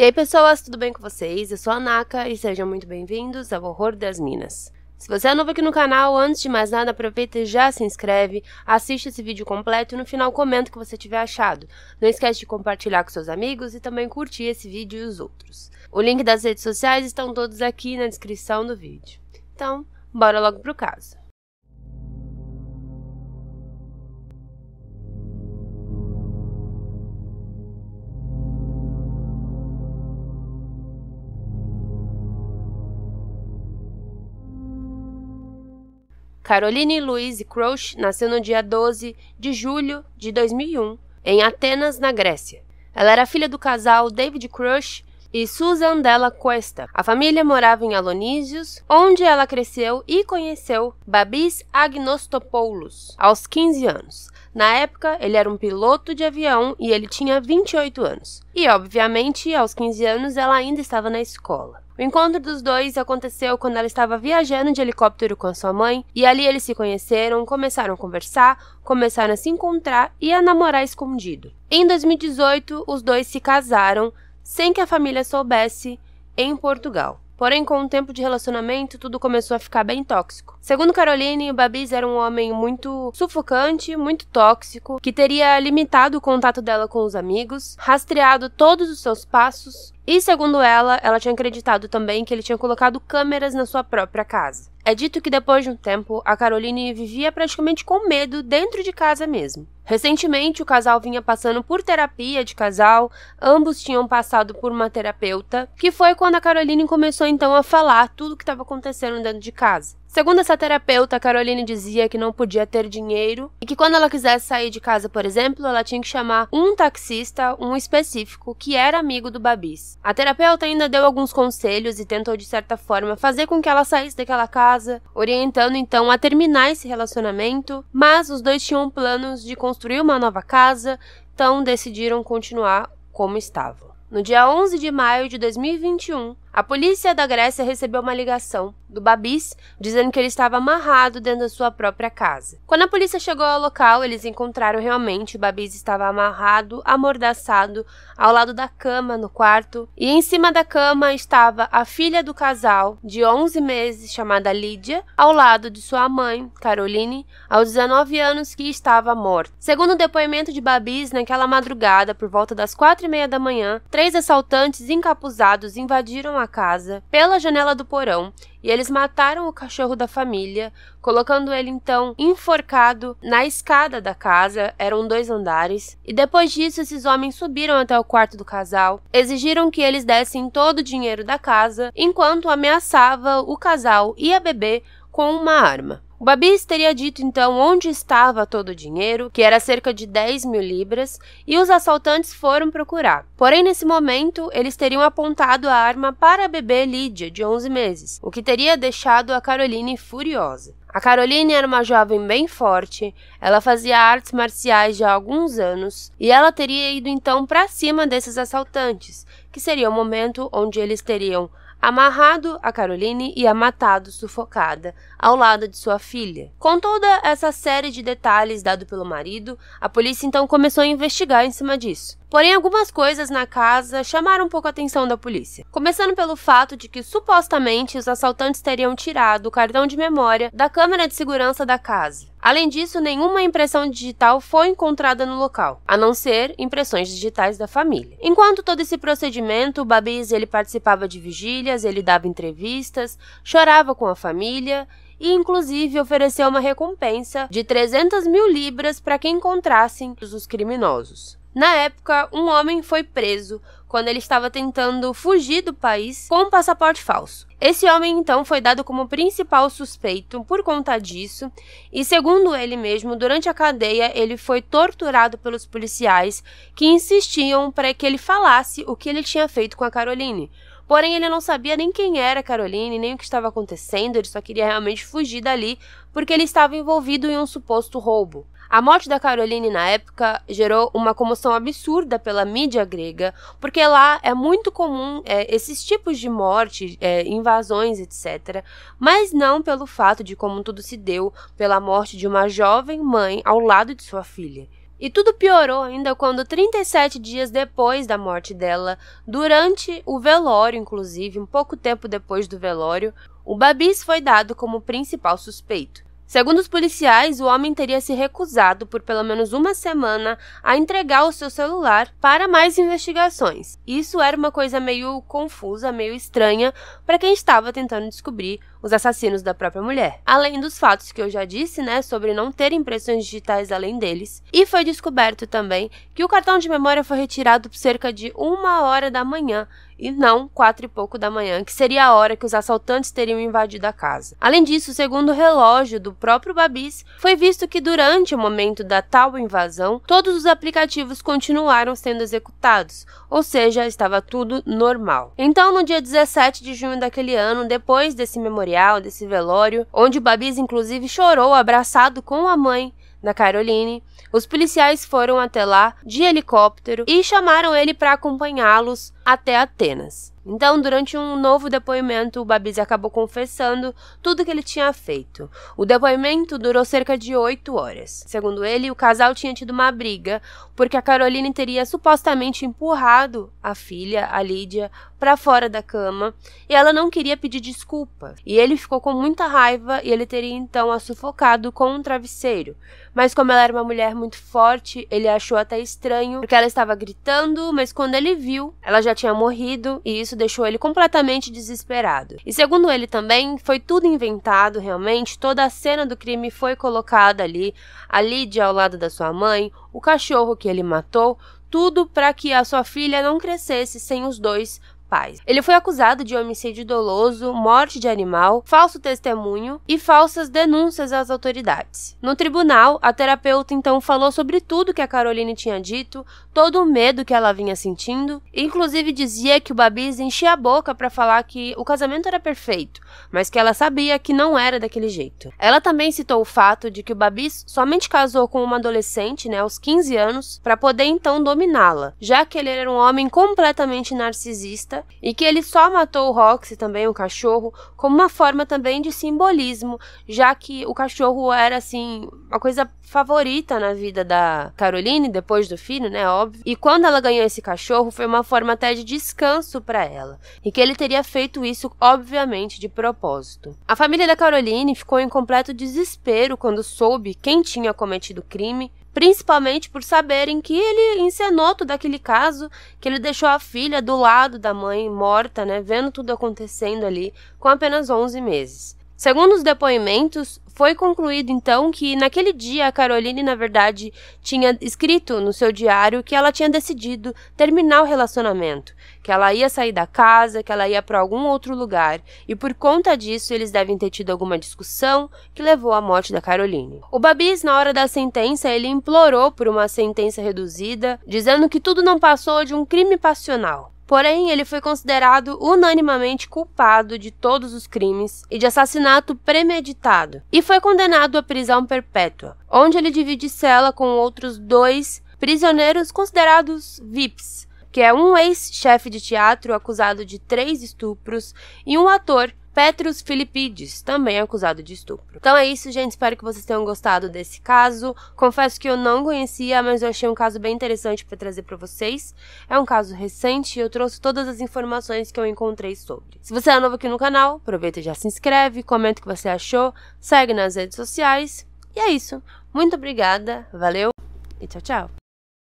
E aí, pessoas, tudo bem com vocês? Eu sou a Naka e sejam muito bem-vindos ao Horror das Minas. Se você é novo aqui no canal, antes de mais nada, aproveita e já se inscreve, assiste esse vídeo completo e no final comenta o que você tiver achado. Não esquece de compartilhar com seus amigos e também curtir esse vídeo e os outros. O link das redes sociais estão todos aqui na descrição do vídeo. Então, bora logo pro caso. Caroline Louise Crouch nasceu no dia 12 de julho de 2001, em Atenas, na Grécia. Ela era filha do casal David Crouch e Susan Della Cuesta. A família morava em Alonísios, onde ela cresceu e conheceu Babis Agnostopoulos aos 15 anos. Na época, ele era um piloto de avião e ele tinha 28 anos. E, obviamente, aos 15 anos ela ainda estava na escola. O encontro dos dois aconteceu quando ela estava viajando de helicóptero com a sua mãe, e ali eles se conheceram, começaram a conversar, começaram a se encontrar e a namorar escondido. Em 2018, os dois se casaram sem que a família soubesse em Portugal. Porém, com o tempo de relacionamento, tudo começou a ficar bem tóxico. Segundo Caroline, o Babis era um homem muito sufocante, muito tóxico, que teria limitado o contato dela com os amigos, rastreado todos os seus passos e segundo ela, ela tinha acreditado também que ele tinha colocado câmeras na sua própria casa. É dito que depois de um tempo, a Caroline vivia praticamente com medo dentro de casa mesmo. Recentemente, o casal vinha passando por terapia de casal, ambos tinham passado por uma terapeuta, que foi quando a Caroline começou então a falar tudo o que estava acontecendo dentro de casa. Segundo essa terapeuta, Caroline dizia que não podia ter dinheiro e que quando ela quisesse sair de casa, por exemplo, ela tinha que chamar um taxista, um específico, que era amigo do Babis. A terapeuta ainda deu alguns conselhos e tentou, de certa forma, fazer com que ela saísse daquela casa, orientando então a terminar esse relacionamento, mas os dois tinham planos de construir uma nova casa, então decidiram continuar como estavam. No dia 11 de maio de 2021, a polícia da Grécia recebeu uma ligação do Babis dizendo que ele estava amarrado dentro da sua própria casa. Quando a polícia chegou ao local, eles encontraram realmente o Babis estava amarrado, amordaçado, ao lado da cama no quarto, e em cima da cama estava a filha do casal, de 11 meses, chamada Lídia, ao lado de sua mãe, Caroline, aos 19 anos, que estava morta. Segundo o depoimento de Babis, naquela madrugada, por volta das quatro e meia da manhã, três assaltantes encapuzados invadiram a casa pela janela do porão e eles mataram o cachorro da família, colocando ele então enforcado na escada da casa, eram dois andares. E depois disso, esses homens subiram até o quarto do casal, exigiram que eles dessem todo o dinheiro da casa, enquanto ameaçava o casal e a bebê com uma arma. O Babis teria dito então onde estava todo o dinheiro, que era cerca de 10 mil libras, e os assaltantes foram procurar. Porém, nesse momento, eles teriam apontado a arma para a bebê Lídia, de 11 meses, o que teria deixado a Caroline furiosa. A Caroline era uma jovem bem forte, ela fazia artes marciais já há alguns anos e ela teria ido então para cima desses assaltantes, que seria o momento onde eles teriam amarrado a Caroline e a matado sufocada, ao lado de sua filha. Com toda essa série de detalhes dado pelo marido, a polícia então começou a investigar em cima disso. Porém, algumas coisas na casa chamaram um pouco a atenção da polícia. Começando pelo fato de que supostamente os assaltantes teriam tirado o cartão de memória da câmera de segurança da casa. Além disso, nenhuma impressão digital foi encontrada no local, a não ser impressões digitais da família. Enquanto todo esse procedimento, o Babis ele participava de vigílias, ele dava entrevistas, chorava com a família e inclusive ofereceu uma recompensa de 300 mil libras para quem encontrassem os criminosos. Na época, um homem foi preso quando ele estava tentando fugir do país com um passaporte falso. Esse homem então foi dado como principal suspeito por conta disso, e segundo ele mesmo, durante a cadeia ele foi torturado pelos policiais que insistiam para que ele falasse o que ele tinha feito com a Caroline. Porém, ele não sabia nem quem era a Caroline, nem o que estava acontecendo, ele só queria realmente fugir dali porque ele estava envolvido em um suposto roubo. A morte da Caroline na época gerou uma comoção absurda pela mídia grega, porque lá é muito comum é, esses tipos de morte, é, invasões, etc. Mas não pelo fato de como tudo se deu pela morte de uma jovem mãe ao lado de sua filha. E tudo piorou ainda quando, 37 dias depois da morte dela, durante o velório, inclusive, um pouco tempo depois do velório, o Babis foi dado como principal suspeito. Segundo os policiais, o homem teria se recusado por pelo menos uma semana a entregar o seu celular para mais investigações. Isso era uma coisa meio confusa, meio estranha para quem estava tentando descobrir os assassinos da própria mulher. Além dos fatos que eu já disse, né, sobre não ter impressões digitais além deles, e foi descoberto também que o cartão de memória foi retirado por cerca de uma hora da manhã e não quatro e pouco da manhã, que seria a hora que os assaltantes teriam invadido a casa. Além disso, segundo o relógio do próprio Babis, foi visto que durante o momento da tal invasão, todos os aplicativos continuaram sendo executados, ou seja, estava tudo normal. Então, no dia 17 de junho daquele ano, depois desse memorial, desse velório, onde Babis inclusive chorou abraçado com a mãe, na Caroline. Os policiais foram até lá de helicóptero e chamaram ele para acompanhá-los até Atenas. Então, durante um novo depoimento, o Babizi acabou confessando tudo que ele tinha feito. O depoimento durou cerca de oito horas. Segundo ele, o casal tinha tido uma briga porque a Caroline teria supostamente empurrado a filha, a Lídia, para fora da cama e ela não queria pedir desculpa. E ele ficou com muita raiva e ele teria então a sufocado com um travesseiro. Mas como ela era uma mulher muito forte, ele achou até estranho porque ela estava gritando, mas quando ele viu, ela já tinha morrido e isso isso deixou ele completamente desesperado. E segundo ele também, foi tudo inventado realmente, toda a cena do crime foi colocada ali, a Lídia ao lado da sua mãe, o cachorro que ele matou, tudo para que a sua filha não crescesse sem os dois principais. Ele foi acusado de homicídio doloso, morte de animal, falso testemunho e falsas denúncias às autoridades. No tribunal, a terapeuta então falou sobre tudo que a Caroline tinha dito, todo o medo que ela vinha sentindo, inclusive dizia que o Babis enchia a boca para falar que o casamento era perfeito, mas que ela sabia que não era daquele jeito. Ela também citou o fato de que o Babis somente casou com uma adolescente, né, aos 15 anos, para poder então dominá-la, já que ele era um homem completamente narcisista e que ele só matou o Roxy também, o cachorro, como uma forma também de simbolismo, já que o cachorro era assim, uma coisa favorita na vida da Caroline depois do filho, né, óbvio. E quando ela ganhou esse cachorro, foi uma forma até de descanso para ela, e que ele teria feito isso obviamente de propósito. A família da Caroline ficou em completo desespero quando soube quem tinha cometido o crime principalmente por saberem que ele encenou todo aquele caso, que ele deixou a filha do lado da mãe morta, né, vendo tudo acontecendo ali, com apenas 11 meses. Segundo os depoimentos, foi concluído então que naquele dia a Caroline, na verdade, tinha escrito no seu diário que ela tinha decidido terminar o relacionamento, que ela ia sair da casa, que ela ia para algum outro lugar, e por conta disso eles devem ter tido alguma discussão que levou à morte da Caroline. O Babis, na hora da sentença, ele implorou por uma sentença reduzida, dizendo que tudo não passou de um crime passional. Porém, ele foi considerado unanimamente culpado de todos os crimes e de assassinato premeditado, e foi condenado à prisão perpétua, onde ele divide cela com outros dois prisioneiros considerados VIPs, que é um ex-chefe de teatro acusado de três estupros e um ator Petros Filipides, também acusado de estupro. Então é isso, gente. Espero que vocês tenham gostado desse caso. Confesso que eu não conhecia, mas eu achei um caso bem interessante para trazer para vocês. É um caso recente e eu trouxe todas as informações que eu encontrei sobre. Se você é novo aqui no canal, aproveita e já se inscreve, comenta o que você achou, segue nas redes sociais. E é isso. Muito obrigada, valeu e tchau, tchau.